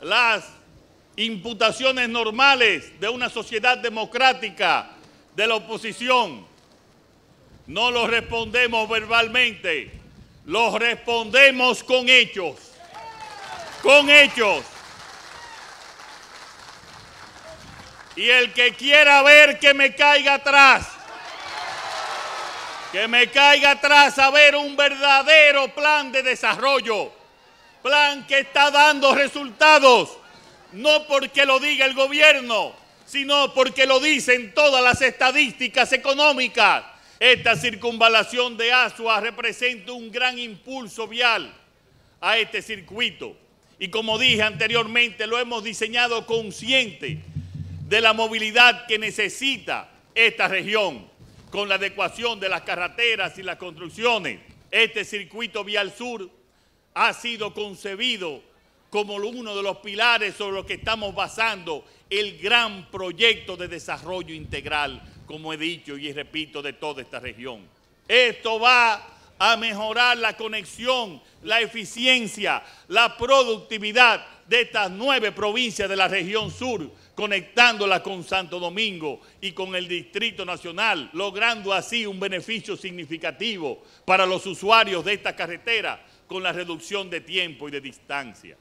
las imputaciones normales de una sociedad democrática de la oposición. No los respondemos verbalmente, los respondemos con hechos. Con hechos. Y el que quiera ver que me caiga atrás, que me caiga atrás a ver un verdadero plan de desarrollo plan que está dando resultados, no porque lo diga el gobierno, sino porque lo dicen todas las estadísticas económicas. Esta circunvalación de Asua representa un gran impulso vial a este circuito. Y como dije anteriormente, lo hemos diseñado consciente de la movilidad que necesita esta región, con la adecuación de las carreteras y las construcciones. Este circuito vial sur ha sido concebido como uno de los pilares sobre los que estamos basando el gran proyecto de desarrollo integral, como he dicho y repito, de toda esta región. Esto va a mejorar la conexión, la eficiencia, la productividad de estas nueve provincias de la región sur, conectándola con Santo Domingo y con el Distrito Nacional, logrando así un beneficio significativo para los usuarios de esta carretera, con la reducción de tiempo y de distancia.